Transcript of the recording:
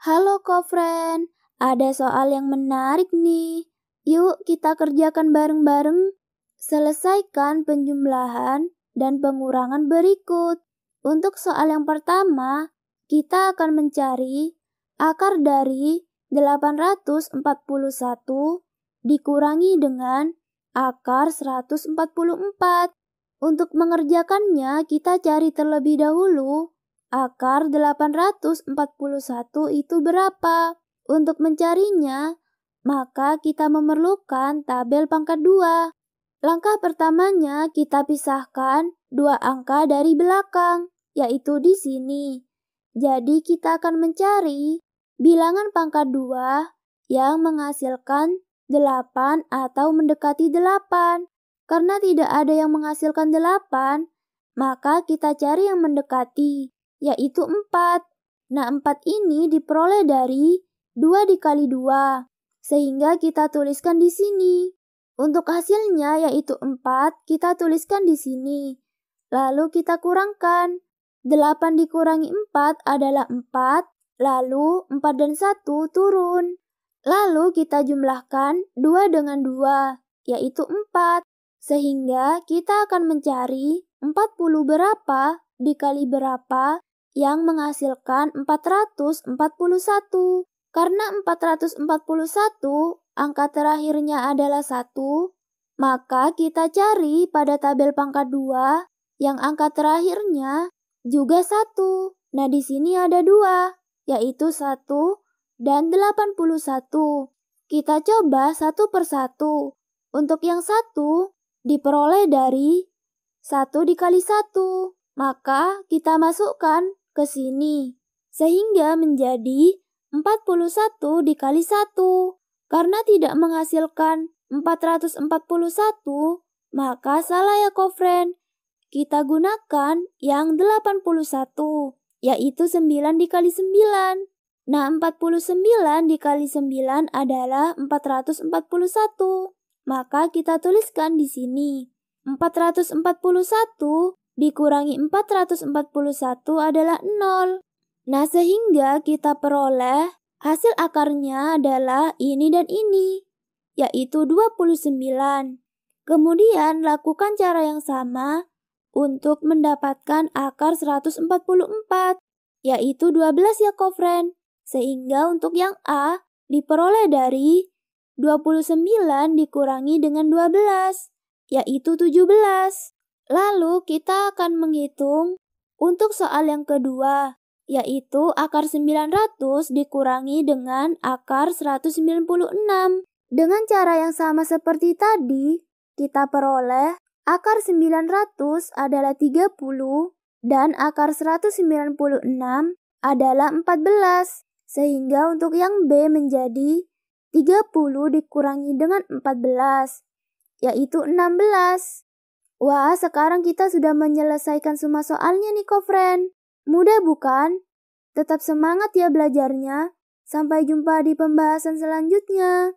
Halo kofren, ada soal yang menarik nih. Yuk kita kerjakan bareng-bareng. Selesaikan penjumlahan dan pengurangan berikut. Untuk soal yang pertama, kita akan mencari akar dari 841 dikurangi dengan akar 144. Untuk mengerjakannya, kita cari terlebih dahulu Akar 841 itu berapa? Untuk mencarinya, maka kita memerlukan tabel pangkat 2. Langkah pertamanya kita pisahkan dua angka dari belakang, yaitu di sini. Jadi kita akan mencari bilangan pangkat 2 yang menghasilkan 8 atau mendekati 8. Karena tidak ada yang menghasilkan 8, maka kita cari yang mendekati, yaitu 4. Nah, 4 ini diperoleh dari 2 dikali 2, sehingga kita tuliskan di sini. Untuk hasilnya yaitu 4, kita tuliskan di sini. Lalu kita kurangkan. 8 dikurangi 4 adalah 4, lalu 4 dan 1 turun. Lalu kita jumlahkan 2 dengan 2, yaitu 4. Sehingga kita akan mencari 40 berapa dikali berapa yang menghasilkan 441 karena 441 angka terakhirnya adalah 1, maka kita cari pada tabel pangkat 2 yang angka terakhirnya juga 1. Nah, di sini ada 2, yaitu 1 dan 81. Kita coba satu persatu. Untuk yang satu diperoleh dari 1 dikali 1, maka kita masukkan ke sini, sehingga menjadi 41 dikali 1. Karena tidak menghasilkan 441, maka salah ya kofren. Kita gunakan yang 81, yaitu 9 dikali 9. Nah, 49 dikali 9 adalah 441. Maka kita tuliskan di sini. 441 dikurangi 441 adalah 0. Nah, sehingga kita peroleh hasil akarnya adalah ini dan ini, yaitu 29. Kemudian lakukan cara yang sama untuk mendapatkan akar 144, yaitu 12 ya kofren. Sehingga untuk yang A diperoleh dari 29 dikurangi dengan 12, yaitu 17. Lalu kita akan menghitung untuk soal yang kedua, yaitu akar 900 dikurangi dengan akar 196. Dengan cara yang sama seperti tadi, kita peroleh akar 900 adalah 30 dan akar 196 adalah 14. Sehingga untuk yang B menjadi 30 dikurangi dengan 14, yaitu 16. Wah, sekarang kita sudah menyelesaikan semua soalnya nih, kofren. Mudah bukan? Tetap semangat ya belajarnya. Sampai jumpa di pembahasan selanjutnya.